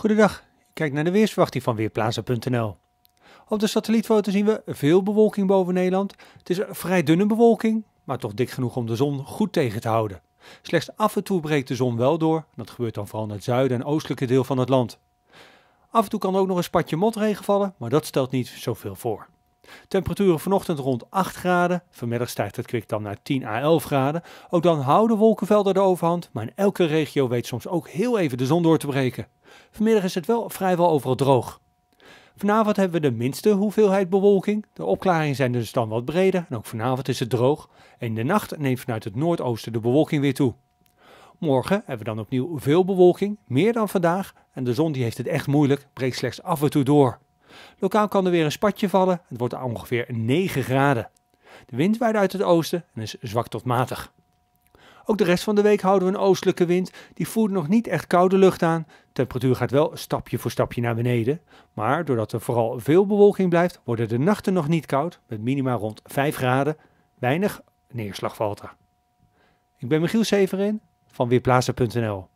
Goedendag, ik kijk naar de weersverwachting van Weerplaza.nl. Op de satellietfoto zien we veel bewolking boven Nederland. Het is een vrij dunne bewolking, maar toch dik genoeg om de zon goed tegen te houden. Slechts af en toe breekt de zon wel door, dat gebeurt dan vooral in het zuiden en oostelijke deel van het land. Af en toe kan ook nog een spatje motregen vallen, maar dat stelt niet zoveel voor. Temperaturen vanochtend rond 8 graden. Vanmiddag stijgt het kwik dan naar 10 à 11 graden. Ook dan houden wolkenvelden de overhand, maar in elke regio weet soms ook heel even de zon door te breken. Vanmiddag is het wel vrijwel overal droog. Vanavond hebben we de minste hoeveelheid bewolking. De opklaringen zijn dus dan wat breder en ook vanavond is het droog. En in de nacht neemt vanuit het noordoosten de bewolking weer toe. Morgen hebben we dan opnieuw veel bewolking, meer dan vandaag. En de zon die heeft het echt moeilijk, breekt slechts af en toe door. Lokaal kan er weer een spatje vallen. Het wordt ongeveer 9 graden. De wind waait uit het oosten en is zwak tot matig. Ook de rest van de week houden we een oostelijke wind. Die voert nog niet echt koude lucht aan. De temperatuur gaat wel stapje voor stapje naar beneden. Maar doordat er vooral veel bewolking blijft, worden de nachten nog niet koud. Met minima rond 5 graden. Weinig neerslag valt er. Ik ben Michiel Severin van Weerplaatsen.nl